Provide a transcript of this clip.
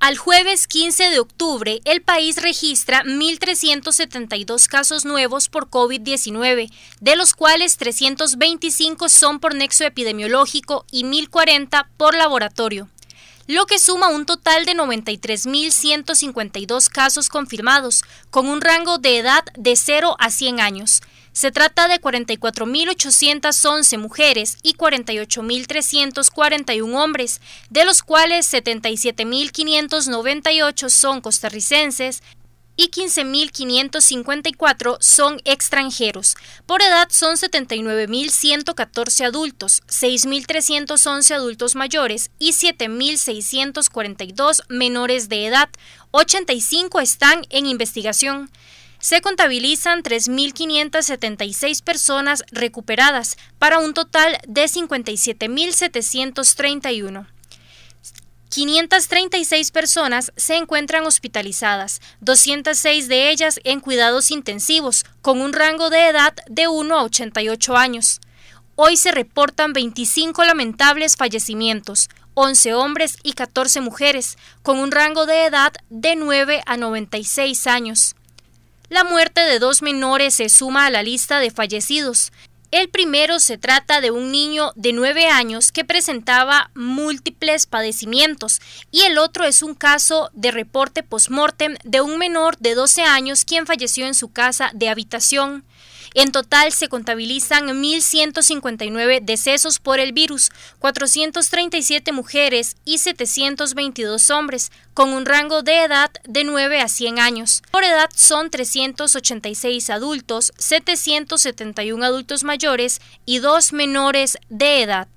Al jueves 15 de octubre, el país registra 1.372 casos nuevos por COVID-19, de los cuales 325 son por nexo epidemiológico y 1.040 por laboratorio, lo que suma un total de 93.152 casos confirmados, con un rango de edad de 0 a 100 años. Se trata de 44.811 mujeres y 48.341 hombres, de los cuales 77.598 son costarricenses, y 15.554 son extranjeros. Por edad son 79.114 adultos, 6.311 adultos mayores y 7.642 menores de edad. 85 están en investigación. Se contabilizan 3.576 personas recuperadas para un total de 57.731. 536 personas se encuentran hospitalizadas, 206 de ellas en cuidados intensivos, con un rango de edad de 1 a 88 años. Hoy se reportan 25 lamentables fallecimientos, 11 hombres y 14 mujeres, con un rango de edad de 9 a 96 años. La muerte de dos menores se suma a la lista de fallecidos. El primero se trata de un niño de 9 años que presentaba múltiples padecimientos y el otro es un caso de reporte postmortem de un menor de 12 años quien falleció en su casa de habitación. En total se contabilizan 1.159 decesos por el virus, 437 mujeres y 722 hombres, con un rango de edad de 9 a 100 años. Por edad son 386 adultos, 771 adultos mayores y 2 menores de edad.